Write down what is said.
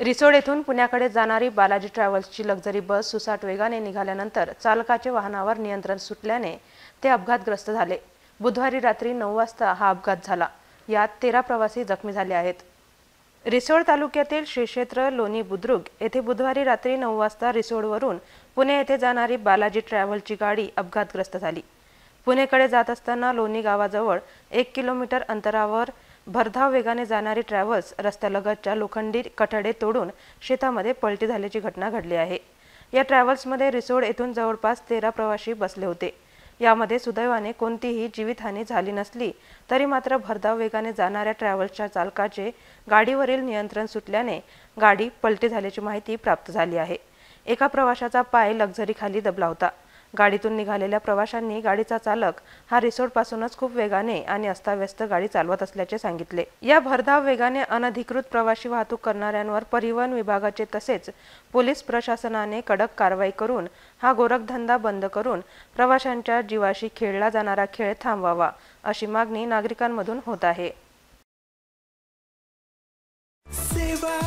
रिसोड येथून पुण्याकडे जाणारी बालाजी ट्रॅव्हल्सची लक्झरी बस सुसाट वेगाने निघाल्यानंतर चालकाचे वाहनावर नियंत्रण सुटल्याने ते अपघातग्रस्त झाले बुधवारी रात्री नऊ वाजता हा अपघात झाला यात तेरा प्रवासी जखमी झाले आहेत रिसोड तालुक्यातील श्रीक्षेत्र लोणी बुद्रुक येथे बुधवारी रात्री नऊ वाजता रिसोडवरून पुणे येथे जाणारी बालाजी ट्रॅव्हलची गाडी अपघातग्रस्त झाली पुणेकडे जात असताना लोणी गावाजवळ एक किलोमीटर अंतरावर भरधाव वेगाने जाणारे ट्रॅव्हल्स रस्त्यालगतच्या लोखंडी कठडे तोडून शेतामध्ये पलटी झाल्याची घटना घडली आहे या ट्रॅव्हल्समध्ये रिसोड येथून जवळपास तेरा प्रवाशी बसले होते यामध्ये सुदैवाने कोणतीही जीवितहानी झाली नसली तरी मात्र भरधाव वेगाने जाणाऱ्या ट्रॅव्हल्सच्या चालकाचे गाडीवरील नियंत्रण सुटल्याने गाडी पलटी झाल्याची माहिती प्राप्त झाली आहे एका प्रवाशाचा पाय लक्झरीखाली दबला होता गाडीतून निघालेल्या प्रवाशांनी गाडीचा चालक हा रिसोर्टपासूनच खूप वेगाने आणि अस्ताव्यस्त गाडी चालवत असल्याचे सांगितले या भरधाव वेगाने अनधिकृत प्रवाशी वाहतूक करणाऱ्यांवर परिवहन विभागाचे तसेच पोलीस प्रशासनाने कडक कारवाई करून हा गोरखधंदा बंद करून प्रवाशांच्या जीवाशी खेळला जाणारा खेळ थांबवावा अशी मागणी नागरिकांमधून होत आहे सेवा